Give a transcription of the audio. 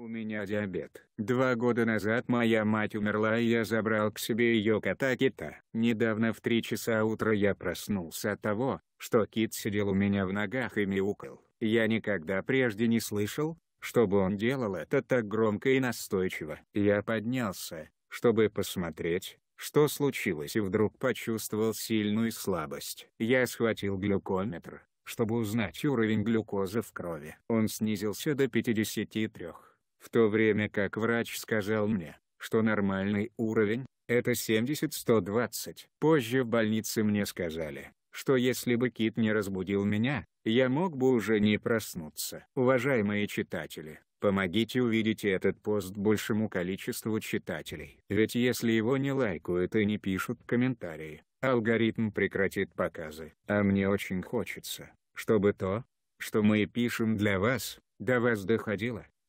У меня диабет. Два года назад моя мать умерла и я забрал к себе ее кота-кита. Недавно в три часа утра я проснулся от того, что кит сидел у меня в ногах и мяукал. Я никогда прежде не слышал, чтобы он делал это так громко и настойчиво. Я поднялся, чтобы посмотреть, что случилось и вдруг почувствовал сильную слабость. Я схватил глюкометр, чтобы узнать уровень глюкозы в крови. Он снизился до 53 в то время как врач сказал мне, что нормальный уровень – это 70-120. Позже в больнице мне сказали, что если бы Кит не разбудил меня, я мог бы уже не проснуться. Уважаемые читатели, помогите увидеть этот пост большему количеству читателей. Ведь если его не лайкают и не пишут комментарии, алгоритм прекратит показы. А мне очень хочется, чтобы то, что мы пишем для вас, до вас доходило.